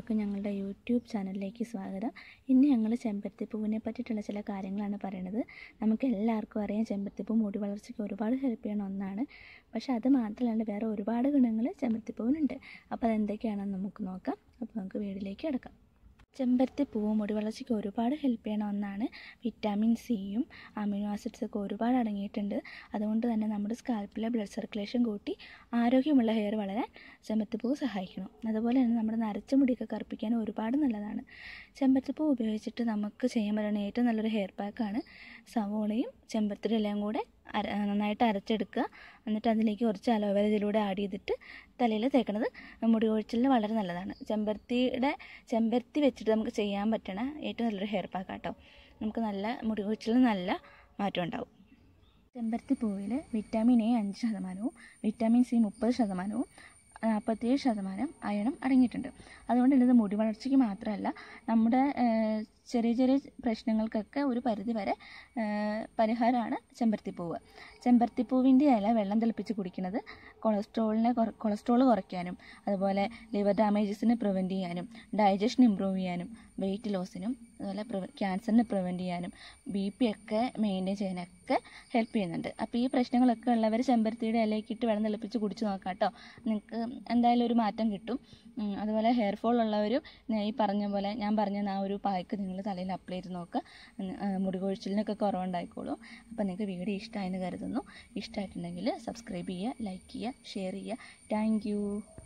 എല്ലാവർക്കും ഞങ്ങളുടെ യൂട്യൂബ് ചാനലിലേക്ക് സ്വാഗതം ഇന്ന് ഞങ്ങൾ ചെമ്പരത്തിപ്പൂവിനെ പറ്റിയിട്ടുള്ള ചില കാര്യങ്ങളാണ് പറയുന്നത് നമുക്ക് എല്ലാവർക്കും അറിയാം ചെമ്പരത്തിപ്പൂ മുടി വളർച്ചയ്ക്ക് ഒരുപാട് ഹെൽപ്പ് ചെയ്യണ ഒന്നാണ് പക്ഷേ അത് മാത്രമല്ല വേറെ ഒരുപാട് ഗുണങ്ങൾ ചെമ്പരത്തിപ്പൂവിനുണ്ട് അപ്പോൾ അതെന്തൊക്കെയാണെന്ന് നമുക്ക് നോക്കാം അപ്പോൾ നമുക്ക് വീട്ടിലേക്ക് കിടക്കാം ചെമ്പരത്തി പൂവ് മുടി വളർച്ചയ്ക്ക് ഒരുപാട് ഹെൽപ്പ് ചെയ്യണ ഒന്നാണ് വിറ്റാമിൻ സിയും അമിനോ ആസിഡ്സ് ഒരുപാട് അടങ്ങിയിട്ടുണ്ട് അതുകൊണ്ട് തന്നെ നമ്മുടെ സ്കാൽപ്പിലെ ബ്ലഡ് സർക്കുലേഷൻ കൂട്ടി ആരോഗ്യമുള്ള ഹെയർ വളരാൻ പൂവ് സഹായിക്കണം അതുപോലെ തന്നെ നമ്മുടെ നരച്ച മുടിയൊക്കെ കറുപ്പിക്കാൻ ഒരുപാട് നല്ലതാണ് പൂവ് ഉപയോഗിച്ചിട്ട് നമുക്ക് ചെയ്യാൻ പറ്റുന്ന ഏറ്റവും നല്ലൊരു ഹെയർ പാക്കാണ് സവോളയും ചെമ്പരത്തിയുടെ ഇലയും കൂടെ അര നന്നായിട്ട് അരച്ചെടുക്കുക എന്നിട്ട് അതിലേക്ക് കുറച്ച് അലോവേര ഇതിലൂടെ ആഡ് ചെയ്തിട്ട് തലയിൽ തേക്കണത് മുടി കൊഴിച്ചിലിന് വളരെ നല്ലതാണ് ചെമ്പരത്തിയുടെ ചെമ്പരത്തി വെച്ചിട്ട് നമുക്ക് ചെയ്യാൻ പറ്റണ ഏറ്റവും നല്ലൊരു ഹെയർ പാക്ക് കേട്ടോ നമുക്ക് നല്ല മുടി കൊഴിച്ചിൽ നല്ല മാറ്റം ഉണ്ടാവും ചെമ്പരത്തി പൂവിൽ വിറ്റാമിൻ എ അഞ്ച് ശതമാനവും വിറ്റാമിൻ സി മുപ്പത് ശതമാനവും നാൽപ്പത്തിയേഴ് ശതമാനം അയണം അടങ്ങിയിട്ടുണ്ട് അതുകൊണ്ട് ഇത് മുടി വളർച്ചയ്ക്ക് മാത്രമല്ല നമ്മുടെ ചെറിയ ചെറിയ പ്രശ്നങ്ങൾക്കൊക്കെ ഒരു പരിധി വരെ പരിഹാരമാണ് ചെമ്പരത്തിപ്പൂവ് ചെമ്പരത്തിപ്പൂവിൻ്റെ ഇല വെള്ളം തിളപ്പിച്ച് കുടിക്കുന്നത് കൊളസ്ട്രോളിനെ കൊളസ്ട്രോൾ കുറയ്ക്കാനും അതുപോലെ ലിവർ ഡാമേജസിനെ പ്രിവെൻറ്റ് ചെയ്യാനും ഡൈജഷൻ ഇമ്പ്രൂവ് ചെയ്യാനും വെയിറ്റ് ലോസിനും അതുപോലെ പ്രിവ ക്യാൻസറിനെ പ്രിവെൻറ്റ് ചെയ്യാനും ബി പി ഒക്കെ മെയിൻറ്റെയിൻ ചെയ്യാനൊക്കെ ഹെൽപ്പ് ചെയ്യുന്നുണ്ട് അപ്പോൾ ഈ പ്രശ്നങ്ങളൊക്കെ ഉള്ളവർ ചെമ്പരത്തിയുടെ ഇലയ്ക്കിട്ട് വെള്ളം തിളപ്പിച്ച് കുടിച്ച് നോക്കാം കേട്ടോ നിങ്ങൾക്ക് എന്തായാലും ഒരു മാറ്റം കിട്ടും അതുപോലെ ഹെയർ ഫോൾ ഉള്ളവരും ഈ പറഞ്ഞ പോലെ ഞാൻ പറഞ്ഞ ആ ഒരു പായ്ക്ക് നിങ്ങൾ തലയിൽ അപ്ലൈ ചെയ്ത് നോക്കുക മുടി കൊഴിച്ചിലിനൊക്കെ കുറവുണ്ടായിക്കോളും അപ്പോൾ നിങ്ങൾക്ക് വീഡിയോ ഇഷ്ടമായെന്ന് കരുതുന്നു ഇഷ്ടമായിട്ടുണ്ടെങ്കിൽ സബ്സ്ക്രൈബ് ചെയ്യുക ലൈക്ക് ചെയ്യുക ഷെയർ ചെയ്യുക താങ്ക്